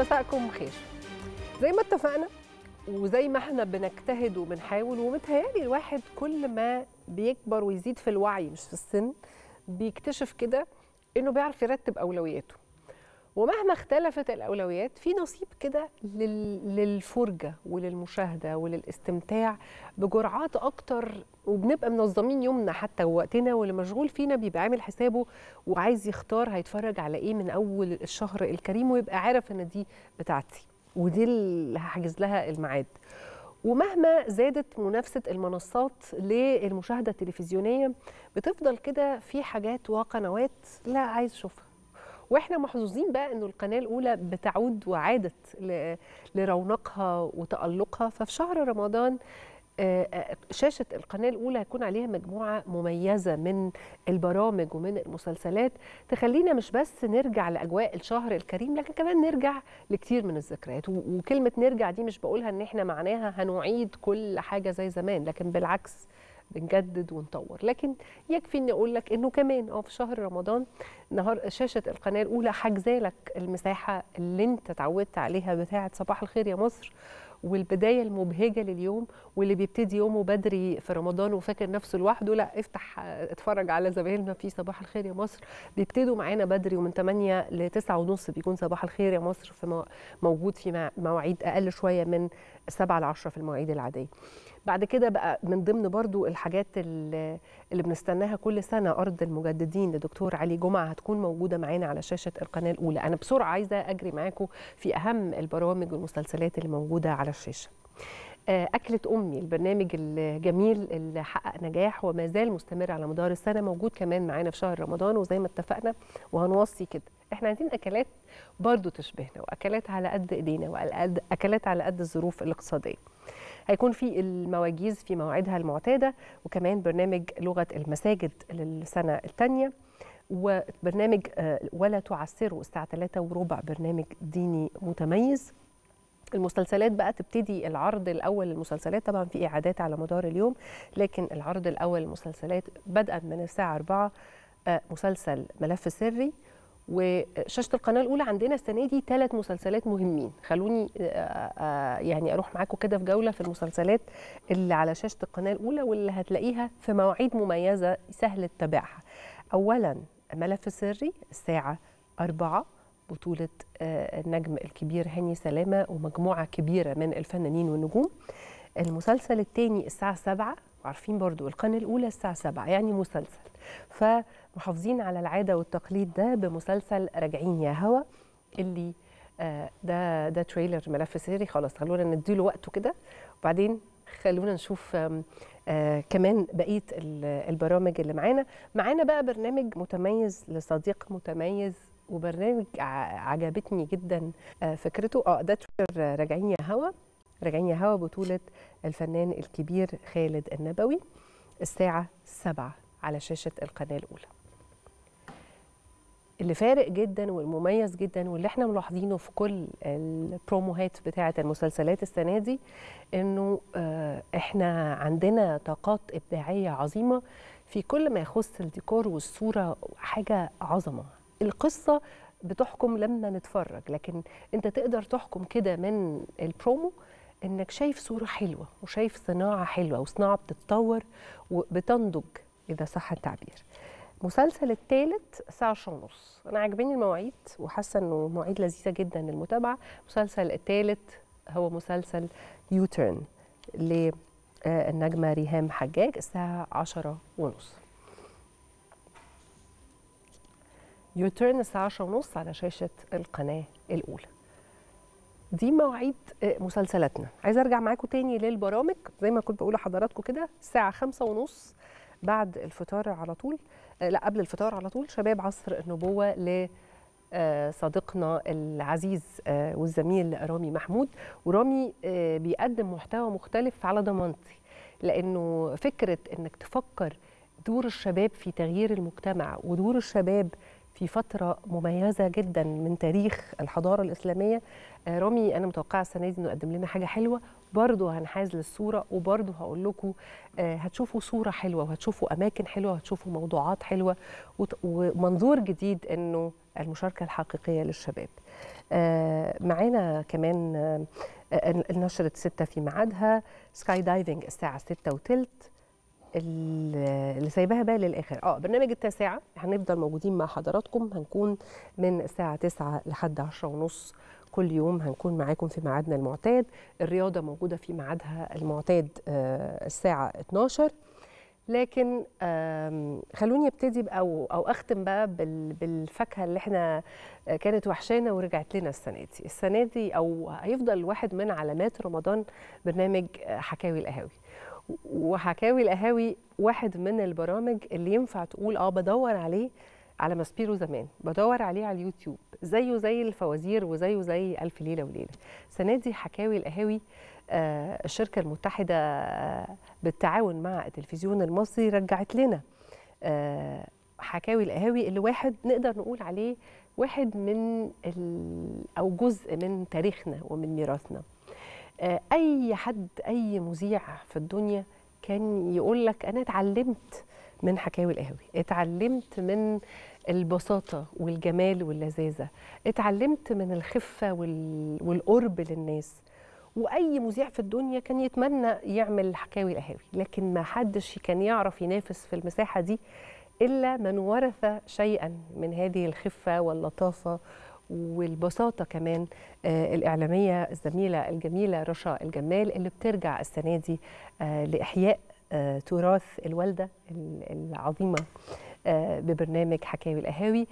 مساءكم خير زي ما اتفقنا وزي ما احنا بنجتهد وبنحاول ومتهيألي الواحد كل ما بيكبر ويزيد في الوعي مش في السن بيكتشف كده انه بيعرف يرتب اولوياته ومهما اختلفت الاولويات في نصيب كده للفرجه وللمشاهده وللاستمتاع بجرعات اكتر وبنبقى منظمين يومنا حتى ووقتنا واللي مشغول فينا بيبقى عامل حسابه وعايز يختار هيتفرج على ايه من اول الشهر الكريم ويبقى عارف ان دي بتاعتي ودي اللي هحجز لها الميعاد ومهما زادت منافسة المنصات للمشاهدة التلفزيونية بتفضل كده في حاجات وقنوات لا عايز أشوفها واحنا محظوظين بقى انه القناه الاولى بتعود وعادت لرونقها وتالقها ففي شهر رمضان آه، آه، شاشة القناة الأولى هيكون عليها مجموعة مميزة من البرامج ومن المسلسلات تخلينا مش بس نرجع لأجواء الشهر الكريم لكن كمان نرجع لكتير من الذكريات وكلمة نرجع دي مش بقولها إن إحنا معناها هنعيد كل حاجة زي زمان لكن بالعكس بنجدد ونطور لكن يكفي اني اقول لك انه كمان اه في شهر رمضان نهار شاشه القناه الاولى حاجزه لك المساحه اللي انت اتعودت عليها بتاعه صباح الخير يا مصر والبدايه المبهجه لليوم واللي بيبتدي يومه بدري في رمضان وفاكر نفسه لوحده لا افتح آه، اتفرج على زمايلنا في صباح الخير يا مصر بيبتدوا معانا بدري ومن 8 ل 9 ونص بيكون صباح الخير يا مصر في موجود في مواعيد اقل شويه من 7 ل 10 في المواعيد العاديه بعد كده بقى من ضمن برضو الحاجات اللي بنستناها كل سنه ارض المجددين لدكتور علي جمعه هتكون موجوده معانا على شاشه القناه الاولى انا بسرعه عايزه اجري معاكم في اهم البرامج والمسلسلات اللي موجوده على الشاشه آه، أكلة أمي البرنامج الجميل اللي حقق نجاح وما زال مستمر على مدار السنة موجود كمان معانا في شهر رمضان وزي ما اتفقنا وهنوصي كده احنا عايزين أكلات برضو تشبهنا وأكلات على قد إيدينا وأكلات على قد الظروف الاقتصادية هيكون في المواجيز في مواعيدها المعتادة وكمان برنامج لغة المساجد للسنة الثانية وبرنامج آه، ولا تعسره الساعة 3 وربع برنامج ديني متميز المسلسلات بقى تبتدي العرض الاول للمسلسلات طبعا في اعادات على مدار اليوم لكن العرض الاول للمسلسلات بدءا من الساعه 4 آه، مسلسل ملف سري وشاشه القناه الاولى عندنا السنه دي ثلاث مسلسلات مهمين خلوني آه، آه، يعني اروح معاكم كده في جوله في المسلسلات اللي على شاشه القناه الاولى واللي هتلاقيها في مواعيد مميزه سهل تتابعها اولا ملف سري الساعه 4 بطولة آه، النجم الكبير هاني سلامة ومجموعة كبيرة من الفنانين والنجوم المسلسل الثاني الساعة سبعة وعارفين برضو القناة الأولى الساعة سبعة يعني مسلسل فمحافظين على العادة والتقليد ده بمسلسل راجعين يا هوا اللي آه، ده ده تريلر ملف سري خلاص خلونا نديله وقته كده وبعدين خلونا نشوف آه، كمان بقيه البرامج اللي معانا معانا بقى برنامج متميز لصديق متميز وبرنامج عجبتني جدا آه، فكرته اه ده تويتر آه، راجعين يا هوا راجعين يا هوا بطولة الفنان الكبير خالد النبوي الساعة 7 على شاشة القناة الأولى اللي فارق جدا والمميز جدا واللي احنا ملاحظينه في كل البروموهات بتاعه المسلسلات السنه دي انه آه، احنا عندنا طاقات ابداعيه عظيمه في كل ما يخص الديكور والصوره حاجه عظمه القصه بتحكم لما نتفرج لكن انت تقدر تحكم كده من البرومو انك شايف صوره حلوه وشايف صناعه حلوه وصناعه بتتطور وبتنضج اذا صح التعبير مسلسل الثالث الساعة عشرة ونص أنا عاجباني المواعيد وحاسة إنه مواعيد لذيذة جدا للمتابعة مسلسل الثالث هو مسلسل يوترن للنجمة ريهام حجاج الساعة عشرة ونص يوتيرن الساعة 10 ونص على شاشة القناة الأولى دي مواعيد آه، مسلسلاتنا عايزة أرجع معاكم تاني للبرامج زي ما كنت بقول لحضراتكم كده الساعة خمسة ونص بعد الفطار على طول آه، لا قبل الفطار على طول شباب عصر النبوة ل آه، صديقنا العزيز والزميل رامي محمود ورامي بيقدم محتوى مختلف على ضمانتي لانه فكره انك تفكر دور الشباب في تغيير المجتمع ودور الشباب في فترة مميزة جدا من تاريخ الحضارة الإسلامية آه، رامي أنا متوقعة السنة دي إنه قدم لنا حاجة حلوة برضه هنحاز للصورة وبرضه هقول لكم آه، هتشوفوا صورة حلوة وهتشوفوا أماكن حلوة وهتشوفوا موضوعات حلوة ومنظور جديد إنه المشاركة الحقيقية للشباب آه، معانا كمان نشرة ستة في ميعادها سكاي دايفنج الساعة ستة وثلث اللي سايباها بقى للاخر اه برنامج التاسعه هنفضل موجودين مع حضراتكم هنكون من الساعه 9 لحد 10 ونص كل يوم هنكون معاكم في ميعادنا المعتاد الرياضه موجوده في ميعادها المعتاد آه، الساعه 12 لكن خلوني ابتدي او او اختم بقى بالفاكهه اللي احنا آه، كانت وحشانا ورجعت لنا السنه دي، السنه دي او هيفضل واحد من علامات رمضان برنامج آه، حكاوي القهاوي. وحكاوي القهاوي واحد من البرامج اللي ينفع تقول اه بدور عليه على ماسبيرو زمان بدور عليه على اليوتيوب زيه زي الفوازير وزيه زي الف ليله وليله السنه دي حكاوي القهاوي آه الشركه المتحده آه بالتعاون مع التلفزيون المصري رجعت لنا آه حكاوي القهاوي اللي واحد نقدر نقول عليه واحد من او جزء من تاريخنا ومن ميراثنا آه، اي حد اي مذيع في الدنيا كان يقول لك انا اتعلمت من حكاوي القهاوي اتعلمت من البساطة والجمال واللذاذة اتعلمت من الخفة والقرب للناس واي مذيع في الدنيا كان يتمنى يعمل حكاوي القهاوي لكن ما حدش كان يعرف ينافس في المساحة دي الا من ورث شيئا من هذه الخفة واللطافة والبساطه كمان آه، الاعلاميه الزميله الجميله رشا الجمال اللي بترجع السنه دي آه، لاحياء آه، تراث الوالده العظيمه ببرنامج حكاوي القهاوي